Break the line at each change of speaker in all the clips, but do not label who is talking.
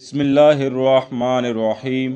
بسم اللہ الرحمن الرحیم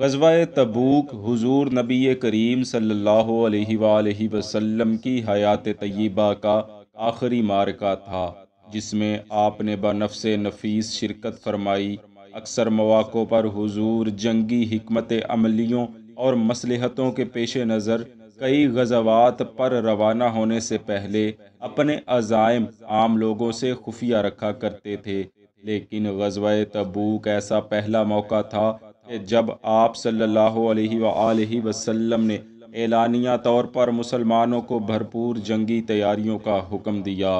غزوہ تبوک حضور نبی کریم صلی اللہ علیہ وآلہ وسلم کی حیات طیبہ کا آخری مارکہ تھا جس میں آپ نے بنفس نفیس شرکت فرمائی اکثر مواقع پر حضور جنگی حکمت عملیوں اور مصلحتوں کے پیش نظر کئی غزوات پر روانہ ہونے سے پہلے اپنے عزائم عام لوگوں سے خفیہ رکھا کرتے تھے لیکن غزوہ تبوک ایسا پہلا موقع تھا کہ جب آپ صلی اللہ علیہ وآلہ وسلم نے اعلانیہ طور پر مسلمانوں کو بھرپور جنگی تیاریوں کا حکم دیا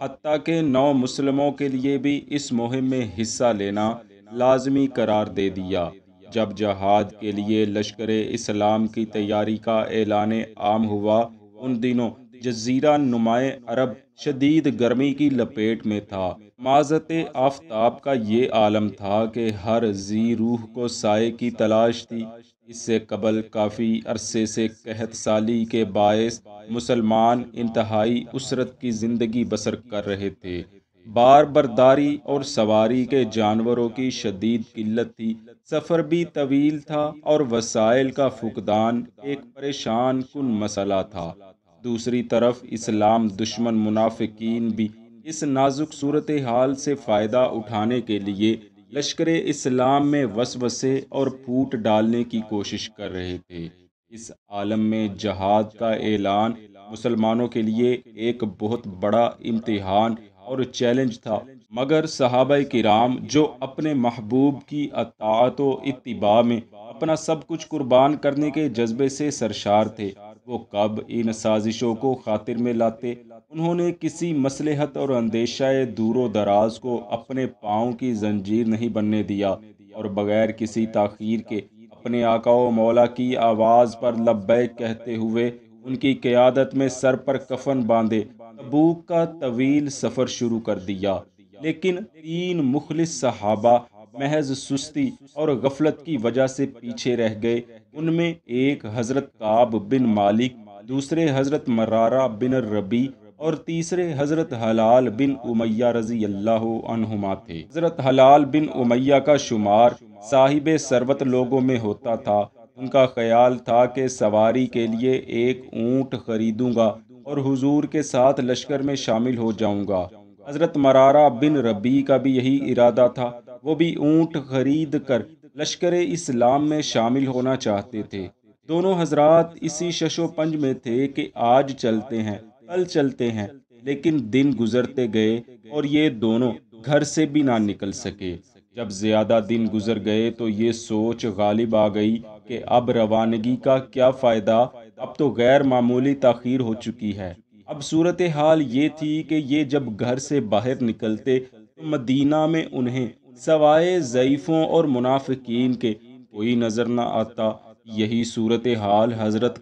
حتیٰ کہ نو مسلموں کے لیے بھی اس مہم میں حصہ لینا لازمی قرار دے دیا جب جہاد کے لیے لشکر اسلام کی تیاری کا اعلان عام ہوا ان دنوں جزیرہ نمائے عرب شدید گرمی کی لپیٹ میں تھا معذت آفتاب کا یہ عالم تھا کہ ہر زی روح کو سائے کی تلاش تھی اس سے قبل کافی عرصے سے قحط سالی کے باعث مسلمان انتہائی اسرت کی زندگی بسر کر رہے تھے بار برداری اور سواری کے جانوروں کی شدید قلت تھی سفر بھی طویل تھا اور وسائل کا فقدان ایک پریشان کن مسئلہ تھا دوسری طرف اسلام دشمن منافقین بھی اس نازک صورتحال سے فائدہ اٹھانے کے لیے لشکر اسلام میں وسوسے اور پھوٹ ڈالنے کی کوشش کر رہے تھے اس عالم میں جہاد کا اعلان مسلمانوں کے لیے ایک بہت بڑا امتحان اور چیلنج تھا مگر صحابہ کرام جو اپنے محبوب کی اطاعت و اتباع میں اپنا سب کچھ قربان کرنے کے جذبے سے سرشار تھے کب ان سازشوں کو خاطر میں لاتے انہوں نے کسی مسلحت اور اندیشہ دور و دراز کو اپنے پاؤں کی زنجیر نہیں بننے دیا اور بغیر کسی تاخیر کے اپنے آقا و مولا کی آواز پر لبیک کہتے ہوئے ان کی قیادت میں سر پر کفن باندھے کا طویل سفر شروع کر دیا لیکن تین مخلص صحابہ محض سستی اور غفلت کی وجہ سے پیچھے رہ گئے ان میں ایک حضرت کعب بن مالک دوسرے حضرت مرارہ بن ربی اور تیسرے حضرت حلال بن امیہ رضی اللہ عنہما تھے حضرت حلال بن امیہ کا شمار صاحب سروت لوگوں میں ہوتا تھا ان کا خیال تھا کہ سواری کے لیے ایک اونٹ خریدوں گا اور حضور کے ساتھ لشکر میں شامل ہو جاؤں گا حضرت مرارہ بن ربی کا بھی یہی ارادہ تھا وہ بھی اونٹ خرید کر لشکر اسلام میں شامل ہونا چاہتے تھے دونوں حضرات اسی شش و پنج میں تھے کہ آج چلتے ہیں کل چلتے ہیں لیکن دن گزرتے گئے اور یہ دونوں گھر سے بھی نہ نکل سکے جب زیادہ دن گزر گئے تو یہ سوچ غالب آ گئی کہ اب روانگی کا کیا فائدہ اب تو غیر معمولی تاخیر ہو چکی ہے اب صورتحال یہ تھی کہ یہ جب گھر سے باہر نکلتے تو مدینہ میں انہیں سوائے ضعیفوں اور منافقین کے کوئی نظر نہ آتا یہی صورت حال حضرت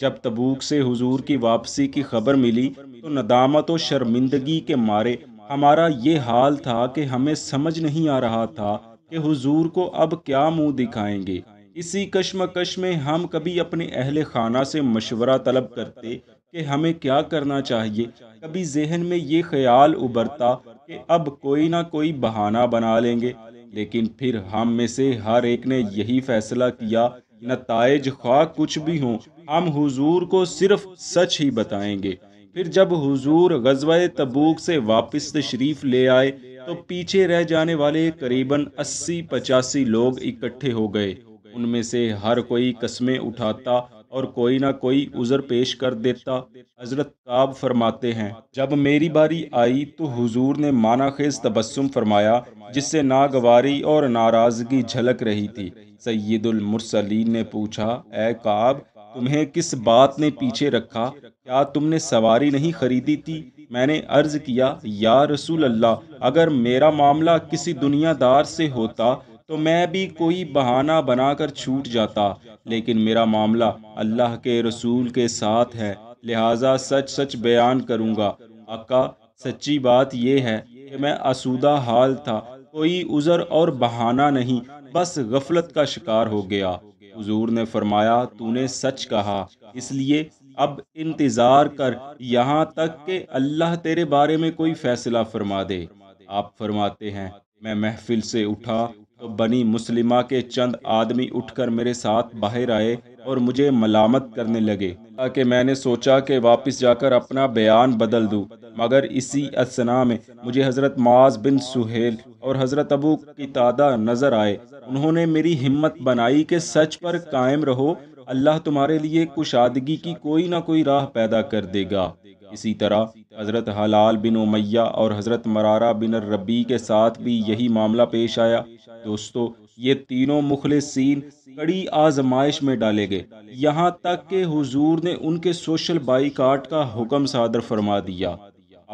جب تبوک سے حضور کی واپسی کی خبر ملی تو ندامت و شرمندگی کے مارے ہمارا یہ حال تھا کہ ہمیں سمجھ نہیں آ رہا تھا کہ حضور کو اب کیا منہ دکھائیں گے اسی کشمکش میں ہم کبھی اپنے اہل خانہ سے مشورہ طلب کرتے کہ ہمیں کیا کرنا چاہیے کبھی ذہن میں یہ خیال ابھرتا کہ اب کوئی نہ کوئی بہانہ بنا لیں گے لیکن پھر ہم میں سے ہر ایک نے یہی فیصلہ کیا نتائج خواہ کچھ بھی ہوں ہم حضور کو صرف سچ ہی بتائیں گے پھر جب حضور غزوہ تبوک سے واپس تشریف لے آئے تو پیچھے رہ جانے والے قریباً اسی پچاسی لوگ اکٹھے ہو گئے ان میں سے ہر کوئی قسمیں اٹھاتا اور کوئی نہ کوئی عذر پیش کر دیتا حضرت فرماتے ہیں جب میری باری آئی تو حضور نے مانا خیز تبسم فرمایا جس سے ناگواری اور ناراضگی جھلک رہی تھی سید المرسلین نے پوچھا اے کعب تمہیں کس بات نے پیچھے رکھا کیا تم نے سواری نہیں خریدی تھی میں نے عرض کیا یا رسول اللہ اگر میرا معاملہ کسی دنیا دار سے ہوتا تو میں بھی کوئی بہانہ بنا کر چھوٹ جاتا لیکن میرا معاملہ اللہ کے رسول کے ساتھ ہے لہٰذا سچ سچ بیان کروں گا سچی بات یہ ہے کہ میں اسودہ حال تھا کوئی عذر اور بہانہ نہیں بس غفلت کا شکار ہو گیا حضور نے فرمایا تو نے سچ کہا اس لیے اب انتظار کر یہاں تک کہ اللہ تیرے بارے میں کوئی فیصلہ فرما دے آپ فرماتے ہیں میں محفل سے اٹھا تو بنی مسلمہ کے چند آدمی اٹھ کر میرے ساتھ باہر آئے اور مجھے ملامت کرنے لگے میں نے سوچا کہ واپس جا کر اپنا بیان بدل دوں مگر اسی اصنا میں مجھے حضرت معاذ بن سہیل اور حضرت ابو کی تعداد نظر آئے انہوں نے میری ہمت بنائی کہ سچ پر قائم رہو اللہ تمہارے لیے کشادگی کی کوئی نہ کوئی راہ پیدا کر دے گا اسی طرح حضرت حلال بن امیہ اور حضرت مرارہ بن الربی کے ساتھ بھی یہی معاملہ پیش آیا دوستو یہ تینوں مخلصین کڑی آزمائش میں ڈالے گئے یہاں تک کہ حضور نے ان کے سوشل بائی کاٹ کا حکم صادر فرما دیا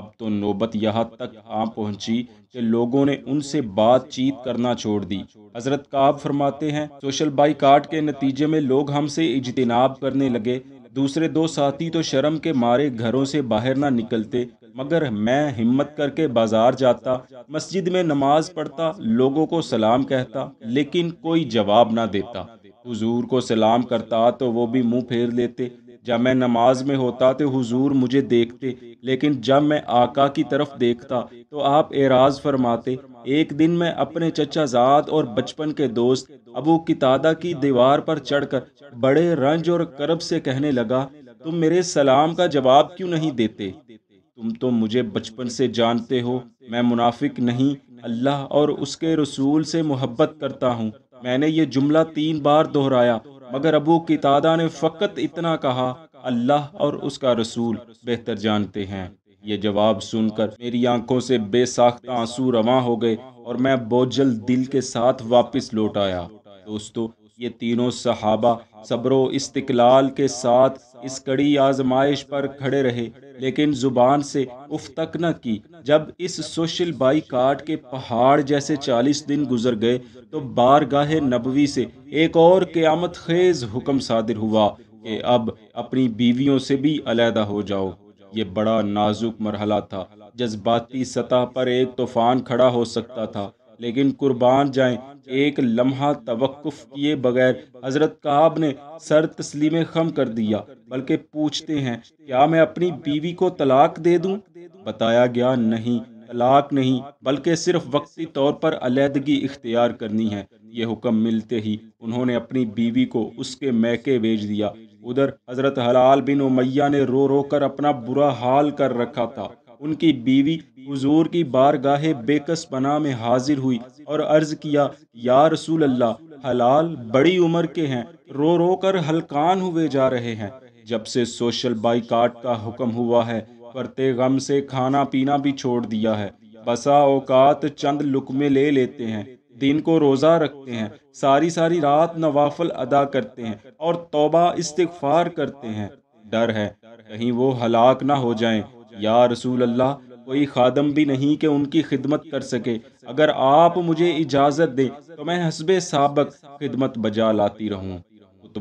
اب تو نوبت یہاں تک پہنچی کہ لوگوں نے ان سے بات چیت کرنا چھوڑ دی حضرت کعب فرماتے ہیں سوشل بائی کاٹ کے نتیجے میں لوگ ہم سے اجتناب کرنے لگے دوسرے دو ساتھی تو شرم کے مارے گھروں سے باہر نہ نکلتے مگر میں ہمت کر کے بازار جاتا مسجد میں نماز پڑھتا لوگوں کو سلام کہتا لیکن کوئی جواب نہ دیتا حضور کو سلام کرتا تو وہ بھی منہ پھیر لیتے جب میں نماز میں ہوتا تو حضور مجھے دیکھتے لیکن جب میں آقا کی طرف دیکھتا تو آپ اعراض فرماتے ایک دن میں اپنے چچا زاد اور بچپن کے دوست ابو کتادہ کی دیوار پر چڑھ کر بڑے رنج اور کرب سے کہنے لگا تم میرے سلام کا جواب کیوں نہیں دیتے تم تو مجھے بچپن سے جانتے ہو میں منافق نہیں اللہ اور اس کے رسول سے محبت کرتا ہوں میں نے یہ جملہ تین بار دہرایا مگر ابو کی تادا نے فقط اتنا کہا اللہ اور اس کا رسول بہتر جانتے ہیں یہ جواب سن کر میری آنکھوں سے بے ساختہ آنسو رواں ہو گئے اور میں بوجل دل کے ساتھ واپس لوٹ آیا دوستو یہ تینوں صحابہ صبر و استقلال کے ساتھ اس کڑی آزمائش پر کھڑے رہے لیکن زبان سے اف تک نہ کی جب اس سوشل بائی کے پہاڑ جیسے چالیس دن گزر گئے تو بارگاہ نبوی سے ایک اور قیامت خیز حکم صادر ہوا کہ اب اپنی بیویوں سے بھی علیحدہ ہو جاؤ یہ بڑا نازک مرحلہ تھا جذباتی سطح پر ایک طوفان کھڑا ہو سکتا تھا لیکن قربان جائیں ایک لمحہ توقف کیے بغیر حضرت کعب نے سر تسلیم خم کر دیا بلکہ پوچھتے ہیں کیا میں اپنی بیوی کو طلاق دے دوں بتایا گیا نہیں طلاق نہیں بلکہ صرف وقتی طور پر علیحدگی اختیار کرنی ہے یہ حکم ملتے ہی انہوں نے اپنی بیوی کو اس کے میکے بیچ دیا ادھر حضرت حلال بن امیہ نے رو رو کر اپنا برا حال کر رکھا تھا ان کی بیوی حضور کی بارگاہ بیکس پنا میں حاضر ہوئی اور عرض کیا یا رسول اللہ حلال بڑی عمر کے ہیں رو رو کر ہلکان ہوئے جا رہے ہیں جب سے سوشل کارٹ کا حکم ہوا ہے پرتے غم سے کھانا پینا بھی چھوڑ دیا ہے بسا اوقات چند لکمے لے لیتے ہیں دن کو روزہ رکھتے ہیں ساری ساری رات نوافل ادا کرتے ہیں اور توبہ استغفار کرتے ہیں ڈر ہے کہیں وہ ہلاک نہ ہو جائیں یا رسول اللہ کوئی خادم بھی نہیں کہ ان کی خدمت کر سکے اگر آپ مجھے اجازت دیں تو میں حسب سابق خدمت بجا لاتی رہوں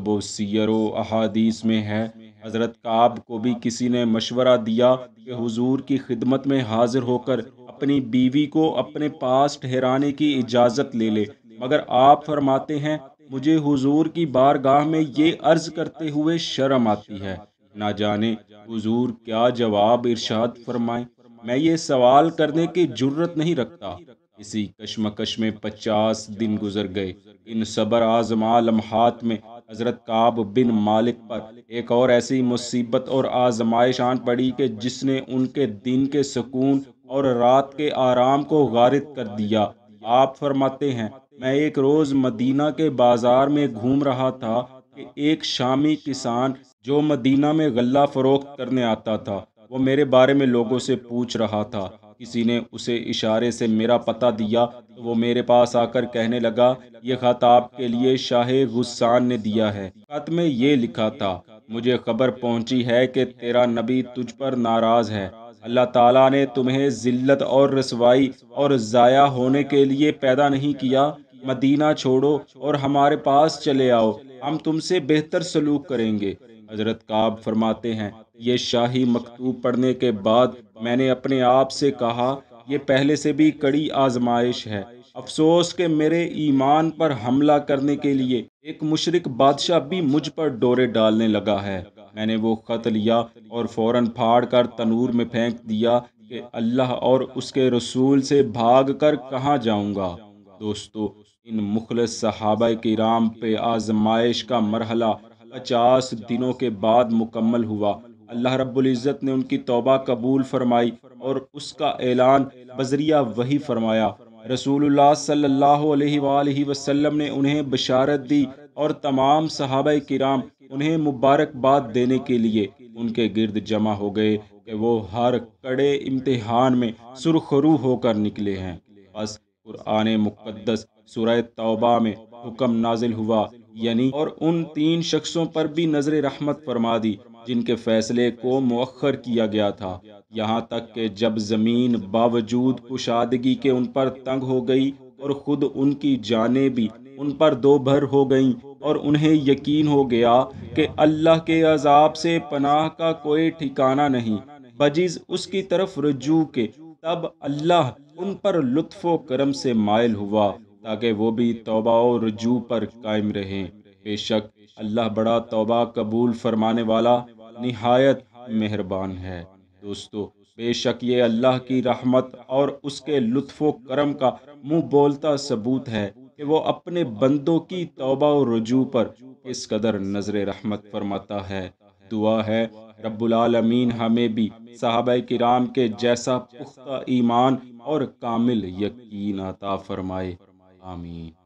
و سیر و احادیث میں ہے حضرت کعب کو بھی کسی نے مشورہ دیا کہ حضور کی خدمت میں حاضر ہو کر اپنی بیوی کو اپنے پاس ٹھہرانے کی اجازت لے لے مگر آپ فرماتے ہیں مجھے حضور کی بارگاہ میں یہ عرض کرتے ہوئے شرم آتی ہے نہ جانے حضور کیا جواب ارشاد فرمائیں میں یہ سوال کرنے کی جرت نہیں رکھتا کسی کشمکش میں پچاس دن گزر گئے ان صبر آزما لمحات میں حضرت کعب بن مالک پر ایک اور ایسی مصیبت اور آزمائش آن پڑی کہ جس نے ان کے دن کے سکون اور رات کے آرام کو غارت کر دیا آپ فرماتے ہیں میں ایک روز مدینہ کے بازار میں گھوم رہا تھا کہ ایک شامی کسان جو مدینہ میں غلہ فروخت کرنے آتا تھا وہ میرے بارے میں لوگوں سے پوچھ رہا تھا کسی نے اسے اشارے سے میرا پتہ دیا تو وہ میرے پاس آ کر کہنے لگا یہ خط آپ کے لیے شاہ غسان نے دیا ہے خط میں یہ لکھا تھا مجھے خبر پہنچی ہے کہ تیرا نبی تجھ پر ناراض ہے اللہ تعالیٰ نے تمہیں ذلت اور رسوائی اور ضائع ہونے کے لیے پیدا نہیں کیا مدینہ چھوڑو اور ہمارے پاس چلے آؤ ہم تم سے بہتر سلوک کریں گے حضرت کعب فرماتے ہیں یہ شاہی مکتوب پڑھنے کے بعد میں نے اپنے آپ سے کہا یہ پہلے سے بھی کڑی آزمائش ہے افسوس کہ میرے ایمان پر حملہ کرنے کے لیے ایک مشرق بادشاہ بھی مجھ پر ڈورے ڈالنے لگا ہے میں نے وہ خط لیا اور فوراً پھاڑ کر تنور میں پھینک دیا کہ اللہ اور اس کے رسول سے بھاگ کر کہاں جاؤں گا دوستو ان مخلص صحابہ کے رام پہ آزمائش کا مرحلہ پچاس دنوں کے بعد مکمل ہوا اللہ رب العزت نے ان کی توبہ قبول فرمائی اور اس کا اعلان بذریعہ وہی فرمایا رسول اللہ صلی اللہ علیہ وآلہ وسلم نے انہیں بشارت دی اور تمام صحابہ کرام انہیں مبارکباد دینے کے لیے ان کے گرد جمع ہو گئے کہ وہ ہر کڑے امتحان میں سرخرو ہو کر نکلے ہیں بس قرآن مقدس سورہ توبہ میں حکم نازل ہوا یعنی اور ان تین شخصوں پر بھی نظر رحمت فرما دی جن کے فیصلے کو مؤخر کیا گیا تھا یہاں تک کہ جب زمین باوجود کشادگی کے ان پر تنگ ہو گئی اور خود ان کی جانیں بھی ان پر دو بھر ہو گئیں اور انہیں یقین ہو گیا کہ اللہ کے عذاب سے پناہ کا کوئی ٹھکانہ نہیں بجز اس کی طرف رجوع کے تب اللہ ان پر لطف و کرم سے مائل ہوا تاکہ وہ بھی توبہ و رجوع پر قائم رہیں بے شک اللہ بڑا توبہ قبول فرمانے والا نہایت مہربان ہے دوستو بے شک یہ اللہ کی رحمت اور اس کے لطف و کرم کا منہ بولتا ثبوت ہے کہ وہ اپنے بندوں کی توبہ و رجوع پر اس قدر نظر رحمت فرماتا ہے دعا ہے رب العالمین ہمیں بھی صحابہ کرام کے جیسا پختہ ایمان اور کامل یقین عطا فرمائے آمین